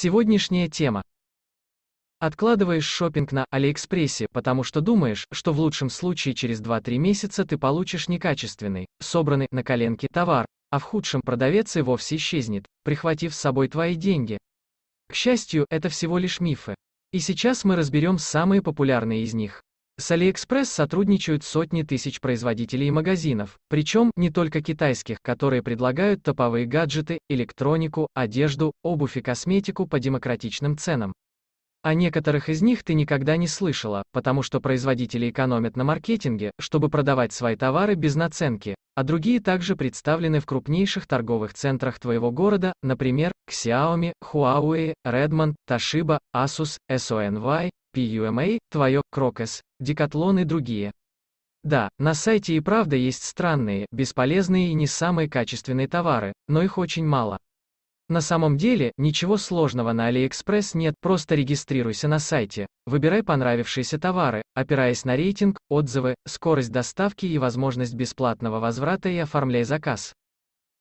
Сегодняшняя тема. Откладываешь шопинг на Алиэкспрессе, потому что думаешь, что в лучшем случае через 2-3 месяца ты получишь некачественный, собранный на коленке товар, а в худшем продавец и вовсе исчезнет, прихватив с собой твои деньги. К счастью, это всего лишь мифы. И сейчас мы разберем самые популярные из них. С AliExpress сотрудничают сотни тысяч производителей и магазинов, причем не только китайских, которые предлагают топовые гаджеты, электронику, одежду, обувь и косметику по демократичным ценам. О некоторых из них ты никогда не слышала, потому что производители экономят на маркетинге, чтобы продавать свои товары без наценки, а другие также представлены в крупнейших торговых центрах твоего города, например, Xiaomi, Huawei, Redmond, Toshiba, Asus, SONY, PUMA, а, Твое, Крокос, Декатлон и другие. Да, на сайте и правда есть странные, бесполезные и не самые качественные товары, но их очень мало. На самом деле, ничего сложного на AliExpress нет, просто регистрируйся на сайте, выбирай понравившиеся товары, опираясь на рейтинг, отзывы, скорость доставки и возможность бесплатного возврата и оформляй заказ.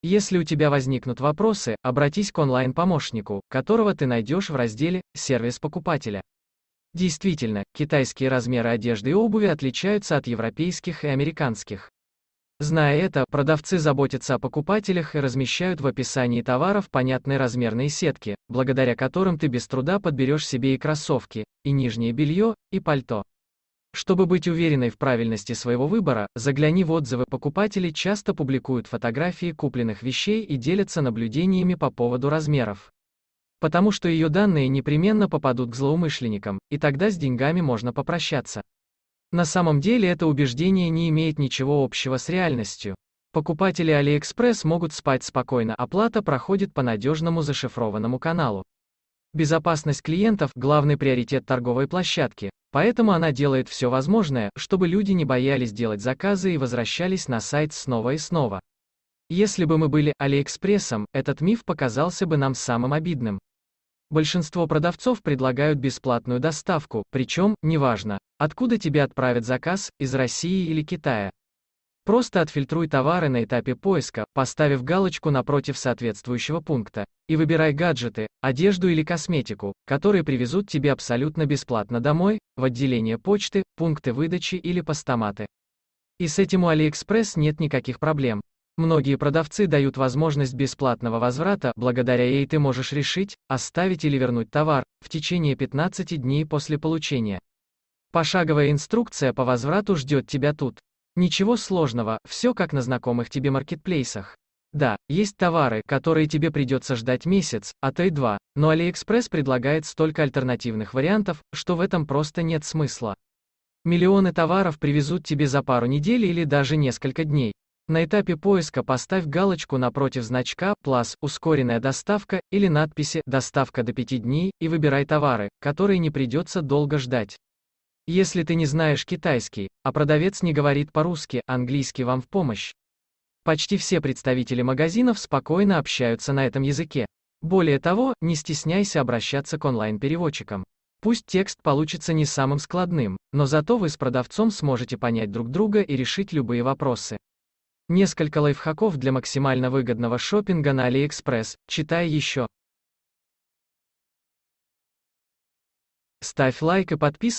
Если у тебя возникнут вопросы, обратись к онлайн-помощнику, которого ты найдешь в разделе «Сервис покупателя». Действительно, китайские размеры одежды и обуви отличаются от европейских и американских. Зная это, продавцы заботятся о покупателях и размещают в описании товаров понятные размерные сетки, благодаря которым ты без труда подберешь себе и кроссовки, и нижнее белье, и пальто. Чтобы быть уверенной в правильности своего выбора, загляни в отзывы. покупателей. часто публикуют фотографии купленных вещей и делятся наблюдениями по поводу размеров. Потому что ее данные непременно попадут к злоумышленникам, и тогда с деньгами можно попрощаться. На самом деле это убеждение не имеет ничего общего с реальностью. Покупатели AliExpress могут спать спокойно, оплата а проходит по надежному зашифрованному каналу. Безопасность клиентов – главный приоритет торговой площадки, поэтому она делает все возможное, чтобы люди не боялись делать заказы и возвращались на сайт снова и снова. Если бы мы были Алиэкспрессом, этот миф показался бы нам самым обидным. Большинство продавцов предлагают бесплатную доставку, причем, неважно, откуда тебе отправят заказ, из России или Китая. Просто отфильтруй товары на этапе поиска, поставив галочку напротив соответствующего пункта, и выбирай гаджеты, одежду или косметику, которые привезут тебе абсолютно бесплатно домой, в отделение почты, пункты выдачи или постаматы. И с этим у AliExpress нет никаких проблем. Многие продавцы дают возможность бесплатного возврата, благодаря ей ты можешь решить, оставить или вернуть товар, в течение 15 дней после получения. Пошаговая инструкция по возврату ждет тебя тут. Ничего сложного, все как на знакомых тебе маркетплейсах. Да, есть товары, которые тебе придется ждать месяц, а то и два, но AliExpress предлагает столько альтернативных вариантов, что в этом просто нет смысла. Миллионы товаров привезут тебе за пару недель или даже несколько дней. На этапе поиска поставь галочку напротив значка «Plus», «Ускоренная доставка» или надписи «Доставка до 5 дней» и выбирай товары, которые не придется долго ждать. Если ты не знаешь китайский, а продавец не говорит по-русски, английский вам в помощь. Почти все представители магазинов спокойно общаются на этом языке. Более того, не стесняйся обращаться к онлайн-переводчикам. Пусть текст получится не самым складным, но зато вы с продавцом сможете понять друг друга и решить любые вопросы. Несколько лайфхаков для максимально выгодного шопинга на AliExpress. Читай еще. Ставь лайк и подписывайся.